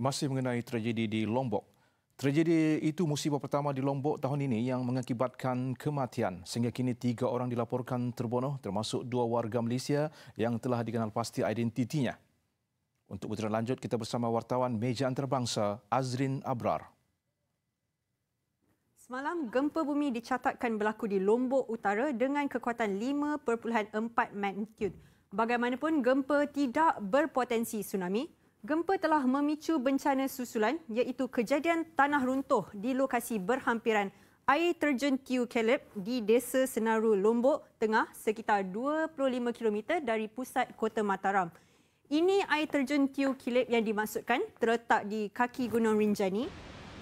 masih mengenai tragedi di Lombok. Tragedi itu musibah pertama di Lombok tahun ini yang mengakibatkan kematian. Sehingga kini tiga orang dilaporkan terbunuh termasuk dua warga Malaysia yang telah dikenal pasti identitinya. Untuk putaran lanjut, kita bersama wartawan Meja Antarabangsa Azrin Abrar. Semalam, gempa bumi dicatatkan berlaku di Lombok Utara dengan kekuatan 5.4 magnitude. Bagaimanapun, gempa tidak berpotensi tsunami. Gempa telah memicu bencana susulan iaitu kejadian tanah runtuh di lokasi berhampiran air terjun Tiu Kelep di Desa Senaru Lombok Tengah sekitar 25 km dari pusat Kota Mataram. Ini air terjun Tiu Kelep yang dimasukkan terletak di kaki Gunung Rinjani.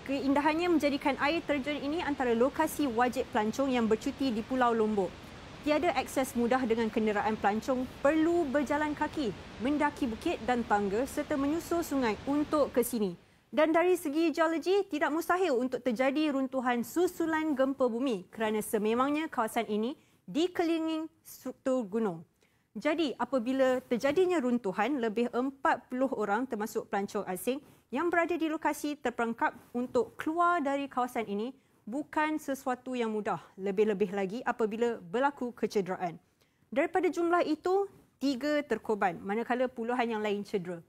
Keindahannya menjadikan air terjun ini antara lokasi wajib pelancong yang bercuti di Pulau Lombok tiada akses mudah dengan kenderaan pelancong perlu berjalan kaki, mendaki bukit dan tangga serta menyusur sungai untuk ke sini. Dan dari segi geologi, tidak mustahil untuk terjadi runtuhan susulan gempa bumi kerana sememangnya kawasan ini dikelilingi struktur gunung. Jadi apabila terjadinya runtuhan, lebih 40 orang termasuk pelancong asing yang berada di lokasi terperangkap untuk keluar dari kawasan ini bukan sesuatu yang mudah, lebih-lebih lagi apabila berlaku kecederaan. Daripada jumlah itu, tiga terkorban, manakala puluhan yang lain cedera.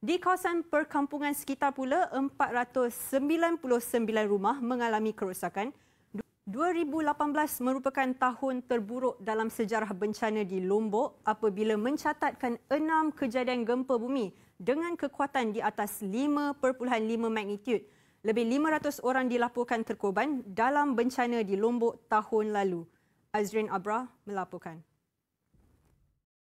Di kawasan perkampungan sekitar pula, 499 rumah mengalami kerosakan. 2018 merupakan tahun terburuk dalam sejarah bencana di Lombok apabila mencatatkan enam kejadian gempa bumi dengan kekuatan di atas 5.5 magnitude lebih 500 orang dilaporkan terkorban dalam bencana di Lombok tahun lalu. Azrin Abra melaporkan.